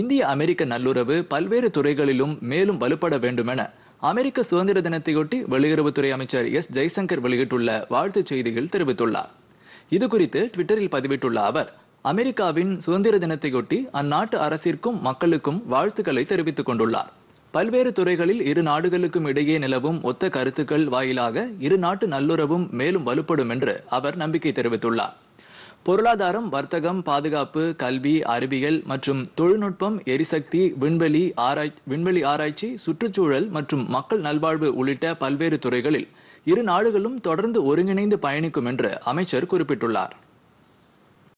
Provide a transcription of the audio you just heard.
இந்திய அமெரிக்க நல்லுறவு பல்வேறு துறைகளிலும் மேலும் வலுப்பட வேண்டுமென அமெரிக்க சுதந்திர தினத்தையொட்டி வெளியுறவுத்துறை அமைச்சர் எஸ் ஜெய்சங்கர் வெளியிட்டுள்ள வாழ்த்துச் செய்தியில் தெரிவித்துள்ளார் இதுகுறித்து ட்விட்டரில் பதிவிட்டுள்ள அவர் அமெரிக்காவின் சுதந்திர தினத்தையொட்டி அந்நாட்டு அரசிற்கும் மக்களுக்கும் வாழ்த்துக்களை தெரிவித்துக் கொண்டுள்ளார் பல்வேறு துறைகளில் இரு நாடுகளுக்கும் இடையே நிலவும் ஒத்த கருத்துக்கள் வாயிலாக இரு நாட்டு நல்லுறவும் மேலும் வலுப்படும் என்று அவர் நம்பிக்கை தெரிவித்துள்ளார் பொருளாதாரம் வர்த்தகம் பாதுகாப்பு கல்வி அறிவியல் மற்றும் தொழில்நுட்பம் எரிசக்தி விண்வெளி ஆராய்ச்சி விண்வெளி ஆராய்ச்சி சுற்றுச்சூழல் மற்றும் மக்கள் நல்வாழ்வு உள்ளிட்ட பல்வேறு துறைகளில் இரு நாடுகளும் தொடர்ந்து ஒருங்கிணைந்து பயணிக்கும் என்று அமைச்சர் குறிப்பிட்டுள்ளார்